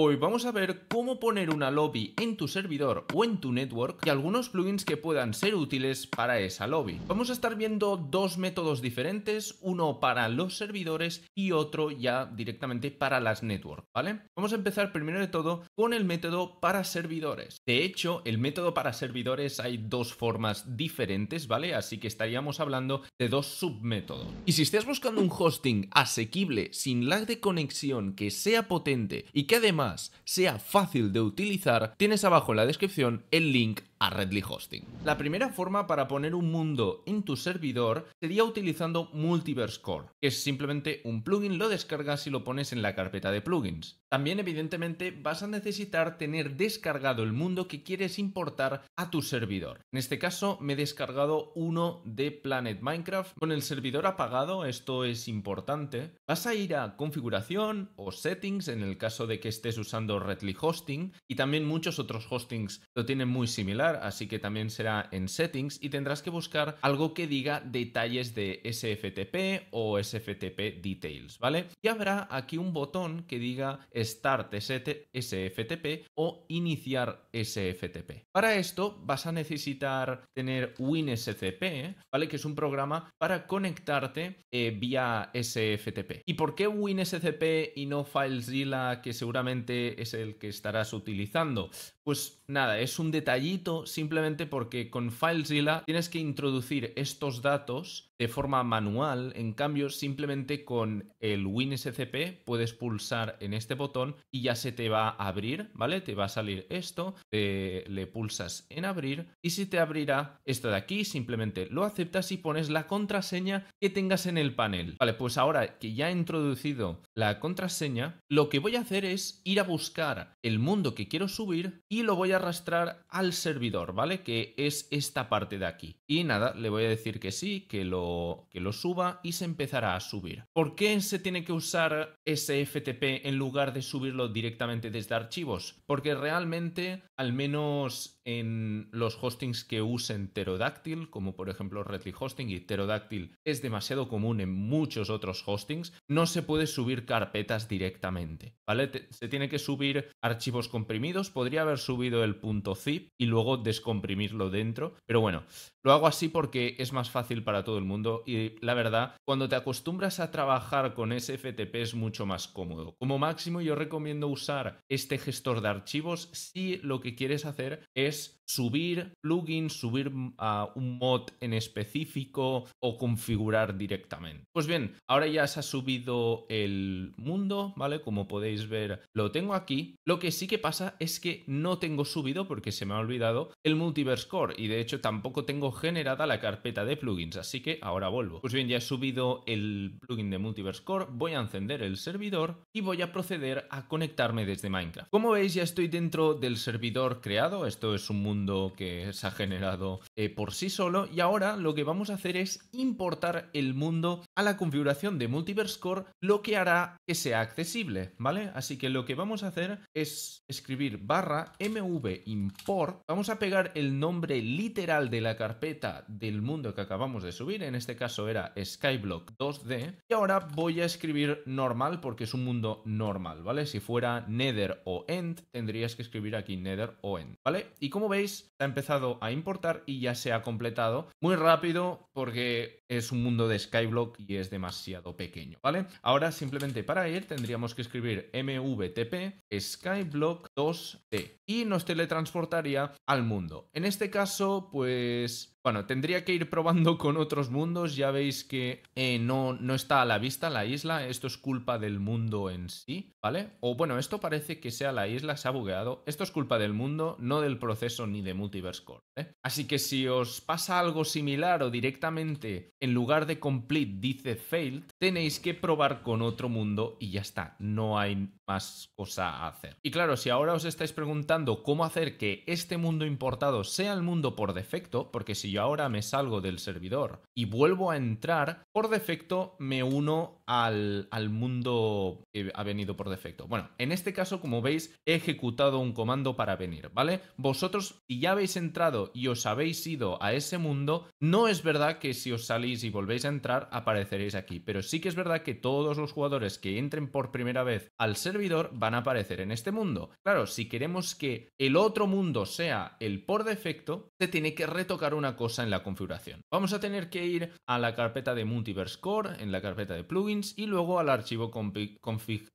Hoy vamos a ver cómo poner una lobby en tu servidor o en tu network y algunos plugins que puedan ser útiles para esa lobby. Vamos a estar viendo dos métodos diferentes, uno para los servidores y otro ya directamente para las networks, ¿vale? Vamos a empezar primero de todo con el método para servidores. De hecho, el método para servidores hay dos formas diferentes, ¿vale? Así que estaríamos hablando de dos submétodos. Y si estás buscando un hosting asequible, sin lag de conexión, que sea potente y que además sea fácil de utilizar, tienes abajo en la descripción el link a Redly Hosting. La primera forma para poner un mundo en tu servidor sería utilizando Multiverse Core, que es simplemente un plugin, lo descargas y lo pones en la carpeta de plugins. También evidentemente vas a necesitar tener descargado el mundo que quieres importar a tu servidor. En este caso me he descargado uno de Planet Minecraft con el servidor apagado, esto es importante. Vas a ir a configuración o settings en el caso de que estés usando Redly Hosting y también muchos otros hostings lo tienen muy similar así que también será en settings y tendrás que buscar algo que diga detalles de SFTP o SFTP details, ¿vale? Y habrá aquí un botón que diga Start SFTP o Iniciar SFTP. Para esto vas a necesitar tener WinSCP, ¿vale? Que es un programa para conectarte eh, vía SFTP. ¿Y por qué WinSCP y no FileZilla, que seguramente es el que estarás utilizando? Pues nada, es un detallito simplemente porque con FileZilla tienes que introducir estos datos de forma manual. En cambio, simplemente con el WinSCP puedes pulsar en este botón y ya se te va a abrir, ¿vale? Te va a salir esto, le pulsas en abrir y si te abrirá esto de aquí, simplemente lo aceptas y pones la contraseña que tengas en el panel. Vale, pues ahora que ya he introducido la contraseña, lo que voy a hacer es ir a buscar el mundo que quiero subir y lo voy a arrastrar al servidor, ¿vale? Que es esta parte de aquí. Y nada, le voy a decir que sí, que lo que lo suba y se empezará a subir. ¿Por qué se tiene que usar ese FTP en lugar de subirlo directamente desde archivos? Porque realmente, al menos en los hostings que usen Terodáctil, como por ejemplo Redly Hosting y Terodáctil es demasiado común en muchos otros hostings, no se puede subir carpetas directamente, ¿vale? se tiene que subir archivos comprimidos, podría haber subido el punto .zip y luego descomprimirlo dentro, pero bueno, lo hago así porque es más fácil para todo el mundo y la verdad, cuando te acostumbras a trabajar con SFTP es mucho más cómodo. Como máximo yo recomiendo usar este gestor de archivos si lo que quieres hacer es subir plugins, subir a ah, un mod en específico o configurar directamente. Pues bien, ahora ya se ha subido el mundo, ¿vale? Como podéis ver, lo tengo aquí. Lo que sí que pasa es que no tengo subido, porque se me ha olvidado, el Multiverse Core y de hecho tampoco tengo generada la carpeta de plugins, así que ahora vuelvo. Pues bien, ya he subido el plugin de Multiverse Core, voy a encender el servidor y voy a proceder a conectarme desde Minecraft. Como veis, ya estoy dentro del servidor creado, esto es un mundo que se ha generado eh, por sí solo y ahora lo que vamos a hacer es importar el mundo a la configuración de Multiverse Core, lo que hará que sea accesible, ¿vale? Así que lo que vamos a hacer es escribir barra mv import, vamos a pegar el nombre literal de la carpeta del mundo que acabamos de subir, en este caso era Skyblock 2D, y ahora voy a escribir normal porque es un mundo normal, ¿vale? Si fuera Nether o End, tendrías que escribir aquí Nether o End, ¿vale? Y como veis, ha empezado a importar y ya se ha completado muy rápido porque es un mundo de Skyblock y es demasiado pequeño, ¿vale? Ahora simplemente para ir tendríamos que escribir mvtp skyblock 2 d y nos teletransportaría al mundo. En este caso, pues bueno, tendría que ir probando con otros mundos. Ya veis que eh, no, no está a la vista la isla. Esto es culpa del mundo en sí, ¿vale? O bueno, esto parece que sea la isla, se ha bugueado. Esto es culpa del mundo, no del proceso ni de Multiverse Core. ¿eh? Así que si os pasa algo similar o directamente en lugar de complete dice failed, tenéis que probar con otro mundo y ya está. No hay más cosa a hacer. Y claro, si ahora os estáis preguntando cómo hacer que este mundo importado sea el mundo por defecto, porque si yo ahora me salgo del servidor y vuelvo a entrar, por defecto me uno al, mundo que ha venido por defecto. Bueno, en este caso, como veis, he ejecutado un comando para venir, ¿vale? Vosotros, si ya habéis entrado y os habéis ido a ese mundo, no es verdad que si os salís y volvéis a entrar, apareceréis aquí. Pero sí que es verdad que todos los jugadores que entren por primera vez al servidor van a aparecer en este mundo. Claro, si queremos que el otro mundo sea el por defecto, se tiene que retocar una cosa en la configuración. Vamos a tener que ir a la carpeta de Multiverse Core, en la carpeta de plugins y luego al archivo config.ym.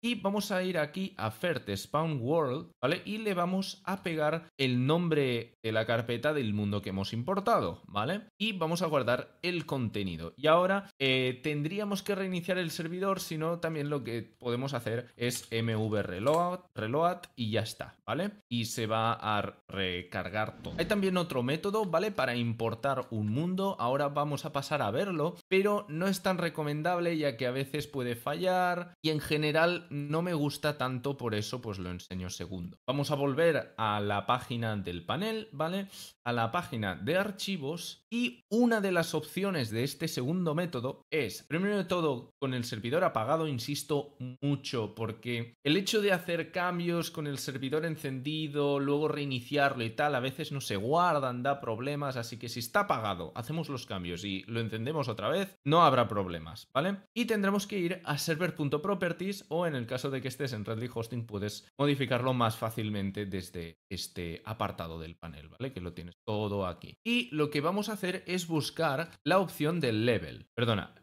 Y vamos a ir aquí a Fert Spawn World, ¿vale? Y le vamos a pegar el nombre de la carpeta del mundo que hemos importado, ¿vale? Y vamos a guardar el contenido. Y ahora eh, tendríamos que reiniciar el servidor, sino también lo que podemos hacer es mv reload, reload y ya está, ¿vale? Y se va a recargar todo. Hay también otro método, ¿vale? Para importar un mundo. Ahora vamos a pasar a verlo, pero no es tan recomendable ya que a veces puede fallar y en general no me gusta tanto, por eso pues lo enseño segundo. Vamos a volver a la página del panel, ¿vale? a la página de archivos y una de las opciones de este segundo método es, primero de todo, con el servidor apagado, insisto mucho, porque el hecho de hacer cambios con el servidor encendido, luego reiniciarlo y tal, a veces no se guardan, da problemas, así que si está apagado, hacemos los cambios y lo encendemos otra vez, no habrá problemas, ¿vale? Y tendremos que ir a server.properties o en el caso de que estés en Redly Hosting puedes modificarlo más fácilmente desde este apartado del panel, ¿vale? Que lo tienes todo aquí. Y lo que vamos a hacer es buscar la opción del level, perdona,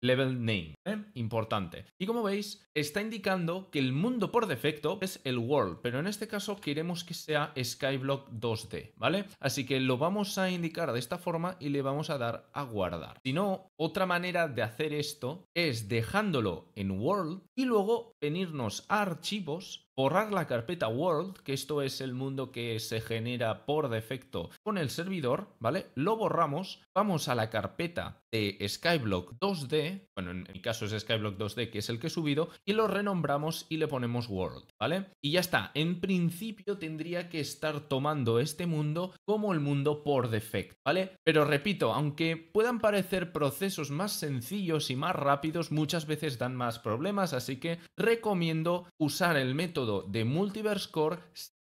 level name, ¿eh? importante. Y como veis, está indicando que el mundo por defecto es el world, pero en este caso queremos que sea Skyblock 2D, ¿vale? Así que lo vamos a indicar de esta forma y le vamos a dar a guardar. Si no, otra manera de hacer esto es dejándolo en world y luego venirnos a archivos borrar la carpeta world, que esto es el mundo que se genera por defecto con el servidor, ¿vale? Lo borramos, vamos a la carpeta de Skyblock 2D, bueno, en mi caso es Skyblock 2D, que es el que he subido, y lo renombramos y le ponemos world, ¿vale? Y ya está, en principio tendría que estar tomando este mundo como el mundo por defecto, ¿vale? Pero repito, aunque puedan parecer procesos más sencillos y más rápidos, muchas veces dan más problemas, así que recomiendo usar el método de Multiverse Core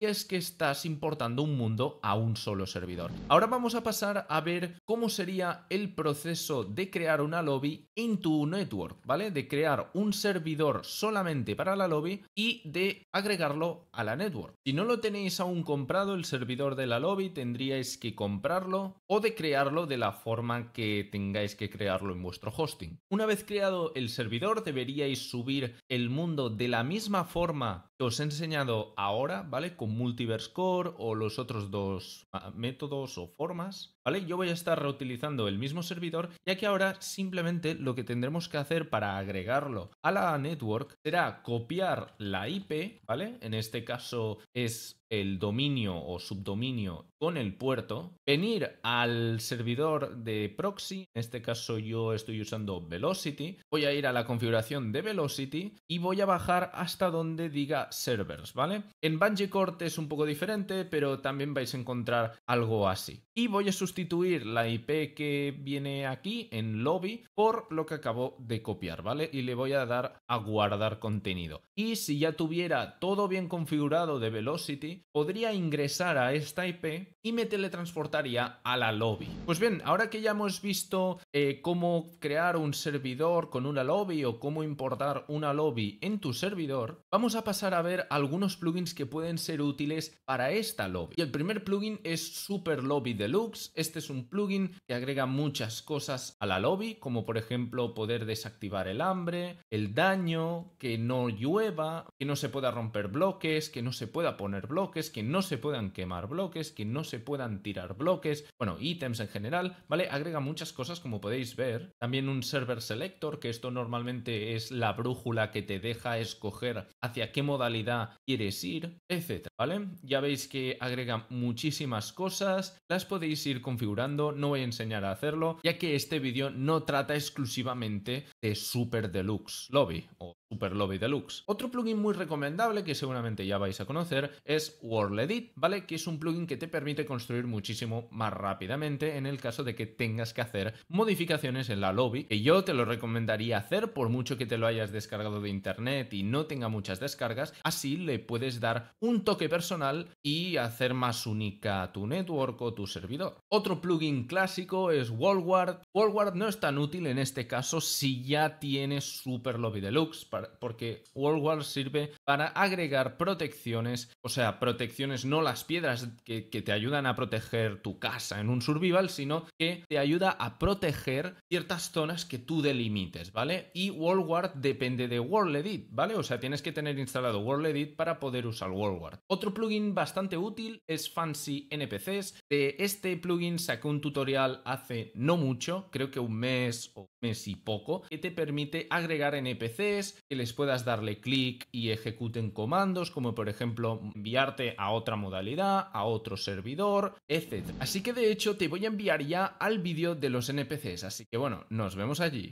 es que estás importando un mundo a un solo servidor. Ahora vamos a pasar a ver cómo sería el proceso de crear una lobby en tu network, ¿vale? De crear un servidor solamente para la lobby y de agregarlo a la network. Si no lo tenéis aún comprado, el servidor de la lobby tendríais que comprarlo o de crearlo de la forma que tengáis que crearlo en vuestro hosting. Una vez creado el servidor, deberíais subir el mundo de la misma forma que os he enseñado ahora, ¿vale? multiverse core o los otros dos ah, métodos o formas yo voy a estar reutilizando el mismo servidor, ya que ahora simplemente lo que tendremos que hacer para agregarlo a la network será copiar la IP, ¿vale? En este caso es el dominio o subdominio con el puerto, venir al servidor de proxy, en este caso yo estoy usando Velocity, voy a ir a la configuración de Velocity y voy a bajar hasta donde diga servers, ¿vale? En corte es un poco diferente, pero también vais a encontrar algo así. Y voy a sustituir la IP que viene aquí en lobby por lo que acabo de copiar, ¿vale? Y le voy a dar a guardar contenido. Y si ya tuviera todo bien configurado de Velocity, podría ingresar a esta IP y me teletransportaría a la lobby. Pues bien, ahora que ya hemos visto eh, cómo crear un servidor con una lobby o cómo importar una lobby en tu servidor, vamos a pasar a ver algunos plugins que pueden ser útiles para esta lobby. el primer plugin es Super Lobby Deluxe, este es un plugin que agrega muchas cosas a la lobby, como por ejemplo poder desactivar el hambre, el daño, que no llueva, que no se pueda romper bloques, que no se pueda poner bloques, que no se puedan quemar bloques, que no se puedan tirar bloques, bueno, ítems en general, ¿vale? Agrega muchas cosas como podéis ver. También un server selector, que esto normalmente es la brújula que te deja escoger hacia qué modalidad quieres ir, etcétera, ¿vale? Ya veis que agrega muchísimas cosas, las podéis ir con configurando, no voy a enseñar a hacerlo, ya que este vídeo no trata exclusivamente de Super Deluxe Lobby o Super Lobby Deluxe. Otro plugin muy recomendable que seguramente ya vais a conocer es World Edit, ¿vale? Que es un plugin que te permite construir muchísimo más rápidamente en el caso de que tengas que hacer modificaciones en la lobby, y yo te lo recomendaría hacer por mucho que te lo hayas descargado de internet y no tenga muchas descargas, así le puedes dar un toque personal y hacer más única tu network o tu servidor. Otro plugin clásico es Wallward. Wallward no es tan útil en este caso si ya tienes Super Lobby Deluxe, porque WorldWard sirve para agregar protecciones, o sea, protecciones no las piedras que, te ayudan a proteger tu casa en un survival, sino que te ayuda a proteger ciertas zonas que tú delimites, ¿vale? Y WorldWard depende de WorldEdit, ¿vale? O sea, tienes que tener instalado WorldEdit para poder usar WorldWard. Otro plugin bastante útil es Fancy NPCs. De este plugin saqué un tutorial hace no mucho, creo que un mes o mes y poco, que te permite agregar NPCs, que les puedas darle clic y ejecuten comandos, como por ejemplo enviarte a otra modalidad, a otro servidor, etc. Así que de hecho te voy a enviar ya al vídeo de los NPCs, así que bueno, nos vemos allí.